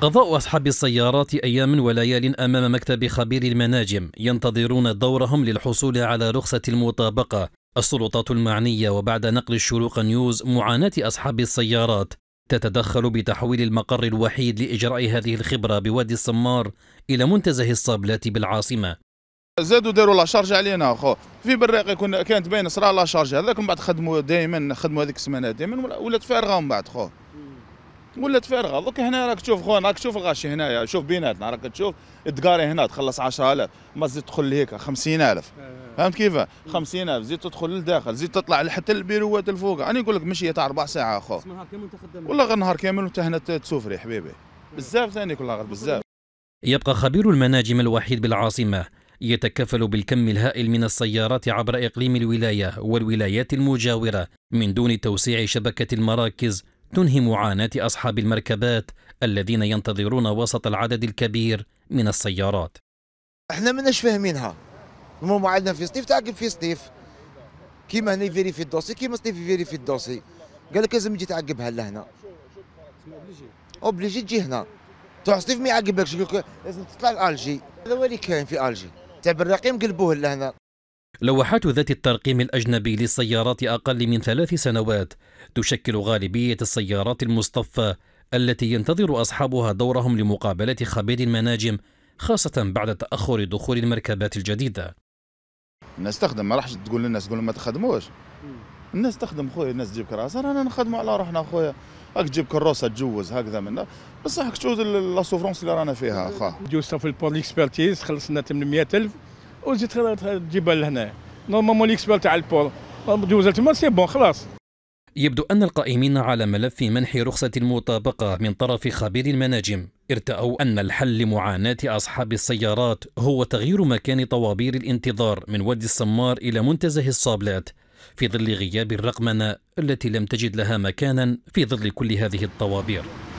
قضاء أصحاب السيارات أيام وليال أمام مكتب خبير المناجم ينتظرون دورهم للحصول على رخصة المطابقة السلطات المعنية وبعد نقل الشروق نيوز معاناة أصحاب السيارات تتدخل بتحويل المقر الوحيد لإجراء هذه الخبرة بوادي الصمار إلى منتزه الصابلات بالعاصمة زادوا داروا لا شارج علينا اخو في براق كنا كانت باينه صرا لا شارج هذاك من بعد خدموا دائما خدموا هذيك السمانه دائما ولات فارغه من بعد خو ولات فارغه دوك هنا راك تشوف خونا راك تشوف الغاشي هنايا شوف بيناتنا راك تشوف تقاري هنا تخلص 10000 ما تزيد تدخل هيك 50000 آه. فهمت كيف 50000 زيد تدخل لداخل زيد تطلع حتى البيروات الفوق انا نقول لك مشي تاع ربع ساعه اخو والله غير نهار كامل وانت هنا تسوفري حبيبي آه. بزاف ثاني كل غير بزاف يبقى خبير المناجم الوحيد بالعاصمه يتكفل بالكم الهائل من السيارات عبر اقليم الولايه والولايات المجاوره من دون توسيع شبكه المراكز تنهي معاناة أصحاب المركبات الذين ينتظرون وسط العدد الكبير من السيارات احنا ماناش فاهمينها المهم عندنا في سطيف تعقب في سطيف كيما هنا يفيري في الدوسي كيما سطيف يفيري في الدوسي قال لك لازم تجي تعقبها لهنا اوبليجي تجي هنا تروح سطيف ما يعقبكش لازم تطلع لالجي هذا هو اللي كاين في الجي تاع براقي مقلبوه لهنا لوحات ذات الترقيم الأجنبي للسيارات أقل من ثلاث سنوات تشكل غالبية السيارات المصطفى التي ينتظر أصحابها دورهم لمقابلة خبير المناجم خاصة بعد تأخر دخول المركبات الجديدة الناس تخدم ما راحش تقول للناس تقول ما تخدموش الناس تخدم خويا الناس تجيب كراسة رانا نخدموا على روحنا خويا هاك تجيب كروسه تجوز هكذا منا بصح هاك تشوز لا سوفرونس اللي رانا فيها اخا جوست في البون اكسبرتيز خلصنا 800000 وزيد تجيب لهنا نورمالمون ليكسبير تاع البول دوزها تما سي بون خلاص يبدو أن القائمين على ملف منح رخصة المطابقة من طرف خبير المناجم ارتأوا أن الحل لمعاناة أصحاب السيارات هو تغيير مكان طوابير الانتظار من وادي السمار إلى منتزه الصابلات في ظل غياب الرقمنة التي لم تجد لها مكانا في ظل كل هذه الطوابير